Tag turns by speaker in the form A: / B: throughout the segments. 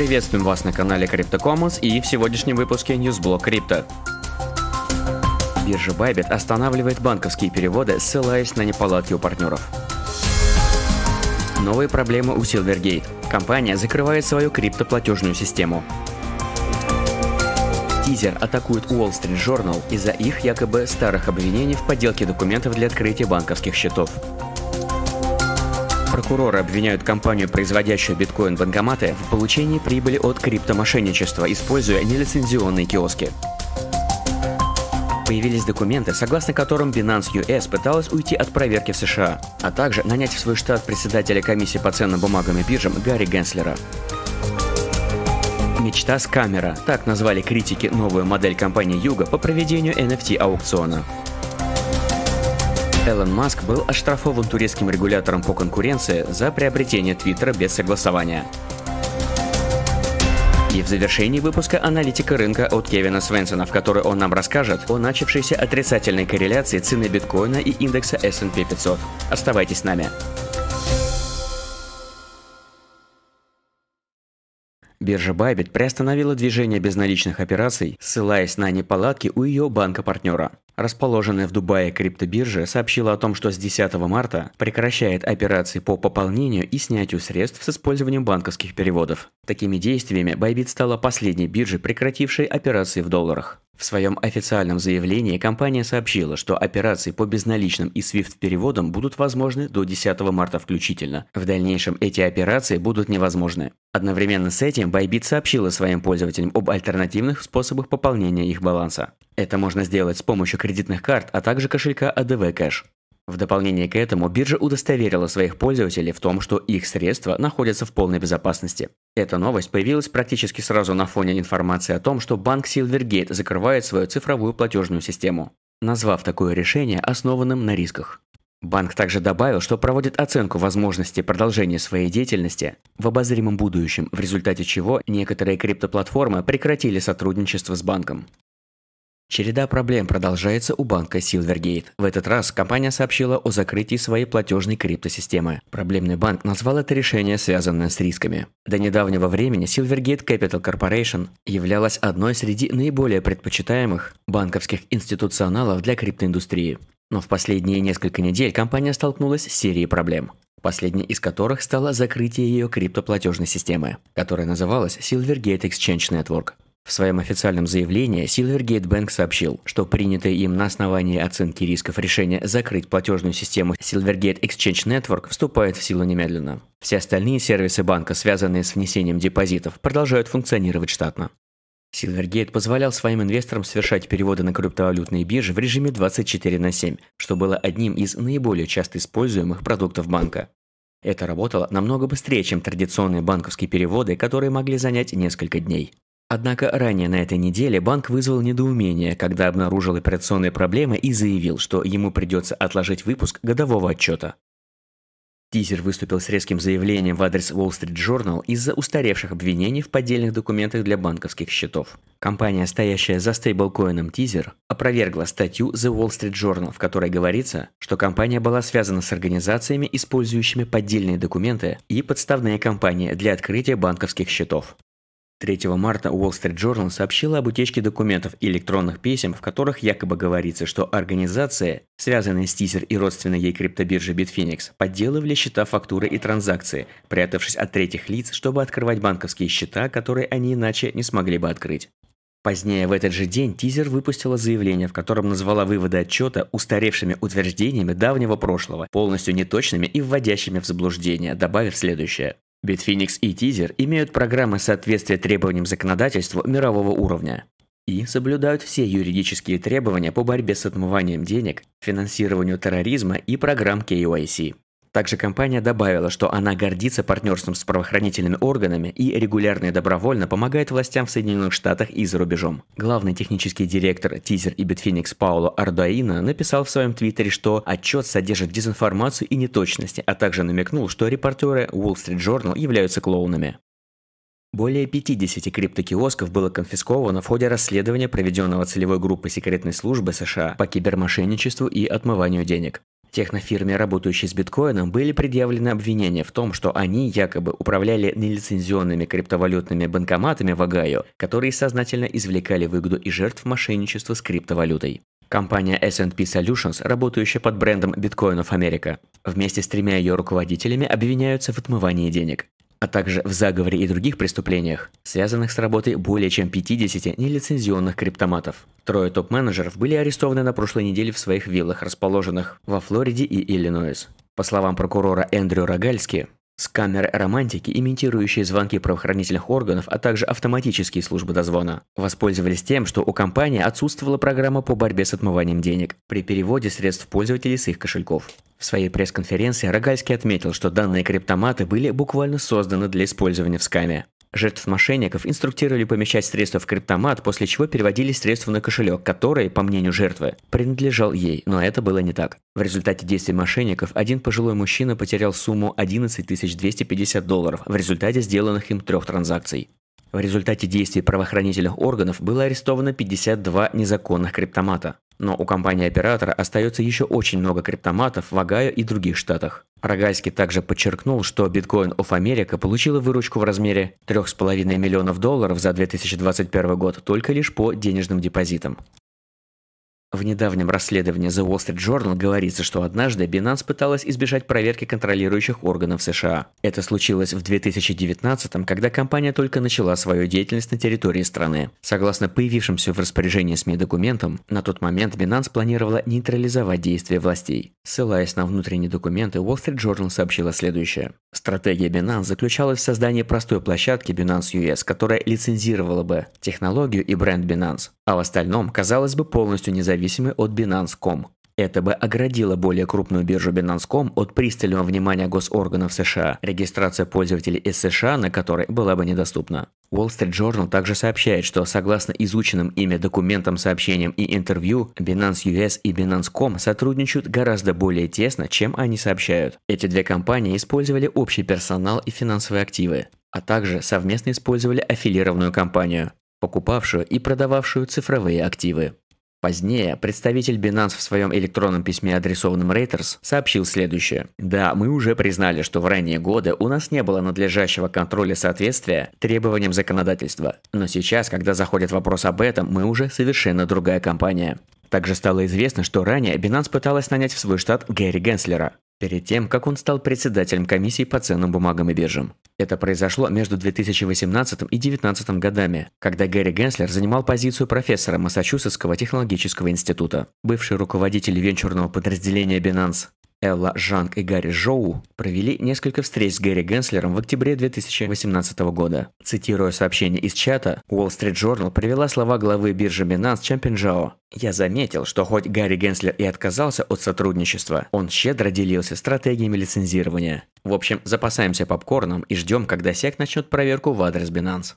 A: Приветствуем вас на канале CryptoCommons и в сегодняшнем выпуске Ньюсблок Крипто. Биржа Bybit останавливает банковские переводы, ссылаясь на неполадки у партнеров. Новые проблемы у Silvergate. Компания закрывает свою криптоплатежную систему. Тизер атакует Wall Street Journal из-за их якобы старых обвинений в подделке документов для открытия банковских счетов прокуроры обвиняют компанию, производящую биткоин-банкоматы, в получении прибыли от криптомошенничества, используя нелицензионные киоски появились документы, согласно которым Binance US пыталась уйти от проверки в США, а также нанять в свой штат председателя комиссии по ценным бумагам и биржам Гарри Генслера. Мечта с камера. Так назвали критики новую модель компании Юга по проведению NFT-аукциона. Элон Маск был оштрафован турецким регулятором по конкуренции за приобретение Твиттера без согласования. И в завершении выпуска аналитика рынка от Кевина Свенсона, в которой он нам расскажет о начавшейся отрицательной корреляции цены биткоина и индекса S&P 500. Оставайтесь с нами. Биржа Bybit приостановила движение безналичных операций, ссылаясь на неполадки у ее банка-партнера. Расположенная в Дубае криптобиржа сообщила о том, что с 10 марта прекращает операции по пополнению и снятию средств с использованием банковских переводов. Такими действиями Bybit стала последней биржей, прекратившей операции в долларах. В своем официальном заявлении компания сообщила, что операции по безналичным и SWIFT-переводам будут возможны до 10 марта включительно. В дальнейшем эти операции будут невозможны. Одновременно с этим Bybit сообщила своим пользователям об альтернативных способах пополнения их баланса. Это можно сделать с помощью кредитных карт, а также кошелька ADV Cash. В дополнение к этому, биржа удостоверила своих пользователей в том, что их средства находятся в полной безопасности. Эта новость появилась практически сразу на фоне информации о том, что банк Silvergate закрывает свою цифровую платежную систему, назвав такое решение основанным на рисках. Банк также добавил, что проводит оценку возможности продолжения своей деятельности в обозримом будущем, в результате чего некоторые криптоплатформы прекратили сотрудничество с банком. Череда проблем продолжается у банка Silvergate. В этот раз компания сообщила о закрытии своей платежной криптосистемы. Проблемный банк назвал это решение связанное с рисками. До недавнего времени Silvergate Capital Corporation являлась одной среди наиболее предпочитаемых банковских институционалов для криптоиндустрии. Но в последние несколько недель компания столкнулась с серией проблем. Последней из которых стало закрытие ее криптоплатежной системы, которая называлась Silvergate Exchange Network. В своем официальном заявлении Silvergate Bank сообщил, что принятое им на основании оценки рисков решение закрыть платежную систему Silvergate Exchange Network вступает в силу немедленно. Все остальные сервисы банка, связанные с внесением депозитов, продолжают функционировать штатно. Silvergate позволял своим инвесторам совершать переводы на криптовалютные биржи в режиме 24 на 7, что было одним из наиболее часто используемых продуктов банка. Это работало намного быстрее, чем традиционные банковские переводы, которые могли занять несколько дней. Однако ранее на этой неделе банк вызвал недоумение, когда обнаружил операционные проблемы и заявил, что ему придется отложить выпуск годового отчета. Тизер выступил с резким заявлением в адрес Wall Street Journal из-за устаревших обвинений в поддельных документах для банковских счетов. Компания, стоящая за стейблкоином Тизер, опровергла статью The Wall Street Journal, в которой говорится, что компания была связана с организациями, использующими поддельные документы и подставные компании для открытия банковских счетов. 3 марта Wall Street Journal сообщила об утечке документов и электронных писем, в которых якобы говорится, что организация, связанная с Тизер и родственной ей криптобиржей Bitfinex, подделывали счета фактуры и транзакции, прятавшись от третьих лиц, чтобы открывать банковские счета, которые они иначе не смогли бы открыть. Позднее в этот же день Тизер выпустила заявление, в котором назвала выводы отчета устаревшими утверждениями давнего прошлого, полностью неточными и вводящими в заблуждение, добавив следующее. Bitfinex и Teaser имеют программы соответствия требованиям законодательства мирового уровня и соблюдают все юридические требования по борьбе с отмыванием денег, финансированию терроризма и программ KYC. Также компания добавила, что она гордится партнерством с правоохранительными органами и регулярно и добровольно помогает властям в Соединенных Штатах и за рубежом. Главный технический директор Тизер и Битфиникс Пауло Ардуаина написал в своем твиттере, что отчет содержит дезинформацию и неточности, а также намекнул, что репортеры Wall Street Journal являются клоунами. Более 50 криптокиосков было конфисковано в ходе расследования, проведенного целевой группой секретной службы США по кибермошенничеству и отмыванию денег. Технофирме, работающей с биткоином, были предъявлены обвинения в том, что они якобы управляли нелицензионными криптовалютными банкоматами в Огайо, которые сознательно извлекали выгоду и жертв мошенничества с криптовалютой. Компания S&P Solutions, работающая под брендом Bitcoin of America, вместе с тремя ее руководителями обвиняются в отмывании денег а также в заговоре и других преступлениях, связанных с работой более чем 50 нелицензионных криптоматов. Трое топ-менеджеров были арестованы на прошлой неделе в своих виллах, расположенных во Флориде и Иллинойс. По словам прокурора Эндрю Рогальски, Сканеры романтики, имитирующие звонки правоохранительных органов, а также автоматические службы дозвона, воспользовались тем, что у компании отсутствовала программа по борьбе с отмыванием денег при переводе средств пользователей с их кошельков. В своей пресс-конференции Рогальский отметил, что данные криптоматы были буквально созданы для использования в скаме. Жертв мошенников инструктировали помещать средства в криптомат, после чего переводили средства на кошелек, который, по мнению жертвы, принадлежал ей, но это было не так. В результате действий мошенников один пожилой мужчина потерял сумму 11 250 долларов в результате сделанных им трех транзакций. В результате действий правоохранительных органов было арестовано 52 незаконных криптомата. Но у компании-оператора остается еще очень много криптоматов в Огайо и других штатах. Рогальский также подчеркнул, что Bitcoin of America получила выручку в размере 3,5 миллионов долларов за 2021 год только лишь по денежным депозитам. В недавнем расследовании The Wall Street Journal говорится, что однажды Binance пыталась избежать проверки контролирующих органов США. Это случилось в 2019, когда компания только начала свою деятельность на территории страны. Согласно появившимся в распоряжении СМИ документам, на тот момент Binance планировала нейтрализовать действия властей. Ссылаясь на внутренние документы, Wall Street Journal сообщила следующее. Стратегия Binance заключалась в создании простой площадки Binance US, которая лицензировала бы технологию и бренд Binance, а в остальном казалось бы полностью независимой зависимы от Binance.com. Это бы оградило более крупную биржу Binance.com от пристального внимания госорганов США, регистрация пользователей из США на которой была бы недоступна. Wall Street Journal также сообщает, что согласно изученным ими документам, сообщениям и интервью, Binance US и Binance.com сотрудничают гораздо более тесно, чем они сообщают. Эти две компании использовали общий персонал и финансовые активы, а также совместно использовали аффилированную компанию, покупавшую и продававшую цифровые активы. Позднее представитель Binance в своем электронном письме, адресованном Reuters, сообщил следующее. «Да, мы уже признали, что в ранние годы у нас не было надлежащего контроля соответствия требованиям законодательства. Но сейчас, когда заходит вопрос об этом, мы уже совершенно другая компания». Также стало известно, что ранее Binance пыталась нанять в свой штат Гэри Генслера, перед тем, как он стал председателем комиссии по ценным бумагам и биржам. Это произошло между 2018 и 2019 годами, когда Гэри Генслер занимал позицию профессора Массачусетского технологического института. Бывший руководитель венчурного подразделения Binance Элла Жанг и Гарри Жоу провели несколько встреч с Гэри Генслером в октябре 2018 года. Цитируя сообщение из чата, Wall Street Journal привела слова главы биржи Binance Чемпин Жоу: «Я заметил, что хоть Гарри Генслер и отказался от сотрудничества, он щедро делился стратегиями лицензирования. В общем, запасаемся попкорном и ждем, когда SEC начнет проверку в адрес Binance».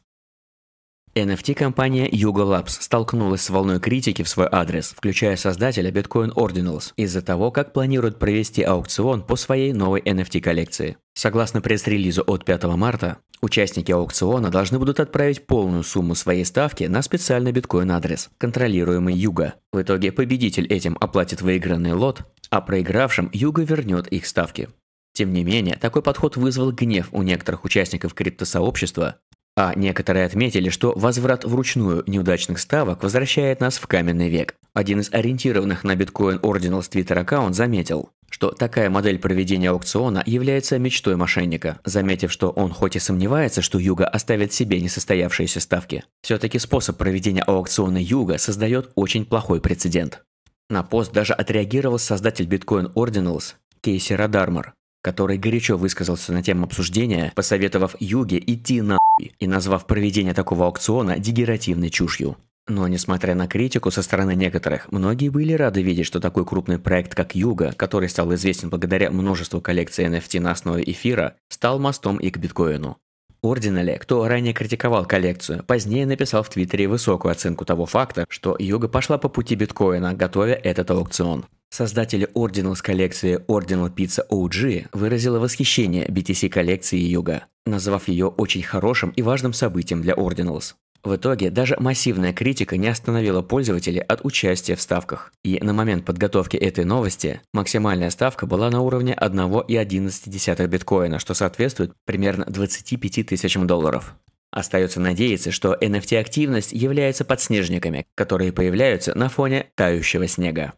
A: NFT-компания Yuga Labs столкнулась с волной критики в свой адрес, включая создателя Bitcoin Ordinals, из-за того, как планирует провести аукцион по своей новой NFT-коллекции. Согласно пресс-релизу от 5 марта, участники аукциона должны будут отправить полную сумму своей ставки на специальный биткоин-адрес, контролируемый Юга. В итоге победитель этим оплатит выигранный лот, а проигравшим Юга вернет их ставки. Тем не менее, такой подход вызвал гнев у некоторых участников криптосообщества, а некоторые отметили, что возврат вручную неудачных ставок возвращает нас в каменный век. Один из ориентированных на биткоин Ordinals Twitter аккаунт заметил, что такая модель проведения аукциона является мечтой мошенника, заметив, что он хоть и сомневается, что Юга оставит себе несостоявшиеся ставки, все-таки способ проведения аукциона Юга создает очень плохой прецедент. На пост даже отреагировал создатель биткоин Ordinals Кейси Радармар, который горячо высказался на тему обсуждения, посоветовав Юге идти на и назвав проведение такого аукциона дегеративной чушью. Но несмотря на критику со стороны некоторых, многие были рады видеть, что такой крупный проект, как Юга, который стал известен благодаря множеству коллекций NFT на основе эфира, стал мостом и к биткоину. Ординале, кто ранее критиковал коллекцию, позднее написал в Твиттере высокую оценку того факта, что Юга пошла по пути биткоина, готовя этот аукцион. Создатели Ordinals коллекции Ordinal Pizza OG выразила восхищение BTC коллекции Юга, назвав ее очень хорошим и важным событием для Ordinals. В итоге даже массивная критика не остановила пользователей от участия в ставках. И на момент подготовки этой новости максимальная ставка была на уровне 1,11 биткоина, что соответствует примерно 25 тысячам долларов. Остается надеяться, что NFT-активность является подснежниками, которые появляются на фоне тающего снега.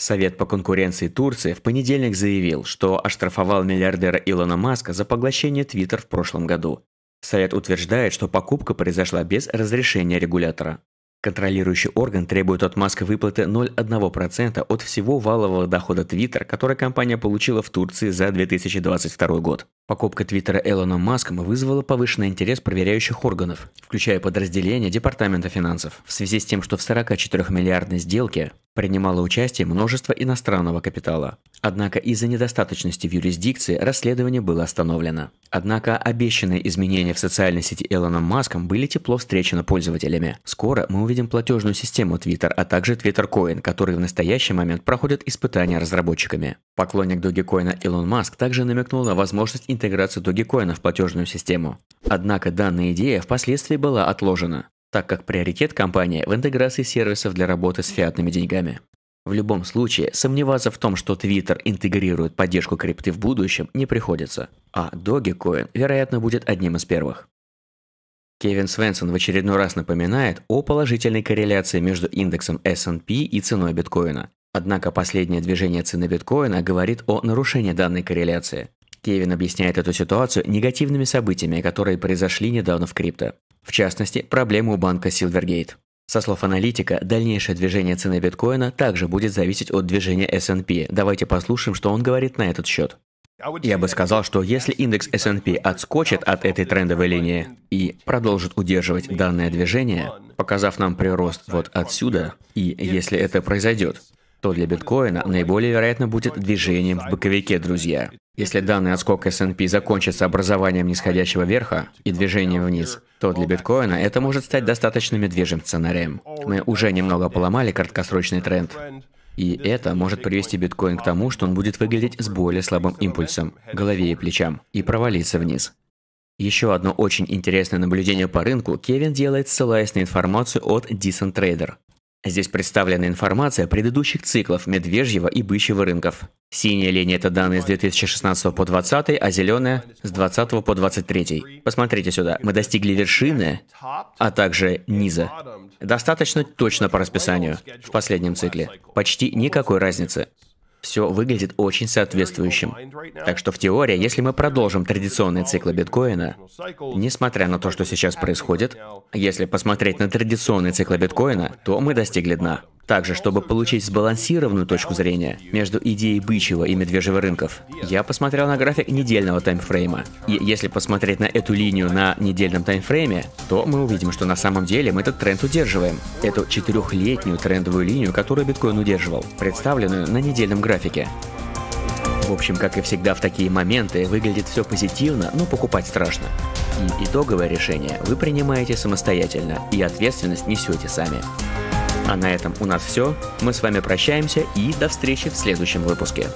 A: Совет по конкуренции Турции в понедельник заявил, что оштрафовал миллиардера Илона Маска за поглощение Твиттер в прошлом году. Совет утверждает, что покупка произошла без разрешения регулятора. Контролирующий орган требует от Маска выплаты 0,1% от всего валового дохода Твиттер, который компания получила в Турции за 2022 год. Покупка Твиттера Элоном Маском вызвала повышенный интерес проверяющих органов, включая подразделения Департамента финансов, в связи с тем, что в 44-миллиардной сделке принимало участие множество иностранного капитала. Однако из-за недостаточности в юрисдикции расследование было остановлено. Однако обещанные изменения в социальной сети Элоном Маском были тепло встречены пользователями. Скоро мы увидим платежную систему Twitter, а также Twitter Coin, который в настоящий момент проходит испытания разработчиками. Поклонник Dogecoin Илон Маск также намекнул на возможность интеграцию Dogecoin в платежную систему. Однако данная идея впоследствии была отложена, так как приоритет компании в интеграции сервисов для работы с фиатными деньгами. В любом случае, сомневаться в том, что Twitter интегрирует поддержку крипты в будущем, не приходится, а Dogecoin, вероятно, будет одним из первых. Кевин Свенсон в очередной раз напоминает о положительной корреляции между индексом S&P и ценой биткоина. Однако последнее движение цены биткоина говорит о нарушении данной корреляции. Кевин объясняет эту ситуацию негативными событиями, которые произошли недавно в крипто. В частности, проблемы у банка Silvergate. Со слов аналитика, дальнейшее движение цены биткоина также будет зависеть от движения S&P. Давайте послушаем, что он говорит на этот счет. Я бы сказал, что если индекс S&P отскочит от этой трендовой линии и продолжит удерживать данное движение, показав нам прирост вот отсюда, и если это произойдет, то для биткоина наиболее вероятно будет движением в боковике, друзья. Если данный отскок S&P закончится образованием нисходящего верха и движением вниз, то для биткоина это может стать достаточно медвежьим сценарием. Мы уже немного поломали краткосрочный тренд. И это может привести биткоин к тому, что он будет выглядеть с более слабым импульсом, голове и плечам, и провалиться вниз. Еще одно очень интересное наблюдение по рынку Кевин делает, ссылаясь на информацию от Decent Trader. Здесь представлена информация предыдущих циклов медвежьего и бычьего рынков. Синяя линия – это данные с 2016 по 2020, а зеленая – с 20 по 23. Посмотрите сюда, мы достигли вершины, а также низа. Достаточно точно по расписанию в последнем цикле. Почти никакой разницы все выглядит очень соответствующим. Так что в теории, если мы продолжим традиционные циклы биткоина, несмотря на то, что сейчас происходит, если посмотреть на традиционные циклы биткоина, то мы достигли дна. Также, чтобы получить сбалансированную точку зрения между идеей бычьего и медвежьего рынков, я посмотрел на график недельного таймфрейма. И если посмотреть на эту линию на недельном таймфрейме, то мы увидим, что на самом деле мы этот тренд удерживаем. Эту четырехлетнюю трендовую линию, которую биткоин удерживал, представленную на недельном графике. В общем, как и всегда в такие моменты, выглядит все позитивно, но покупать страшно. И итоговое решение вы принимаете самостоятельно, и ответственность несете сами. А на этом у нас все. Мы с вами прощаемся и до встречи в следующем выпуске.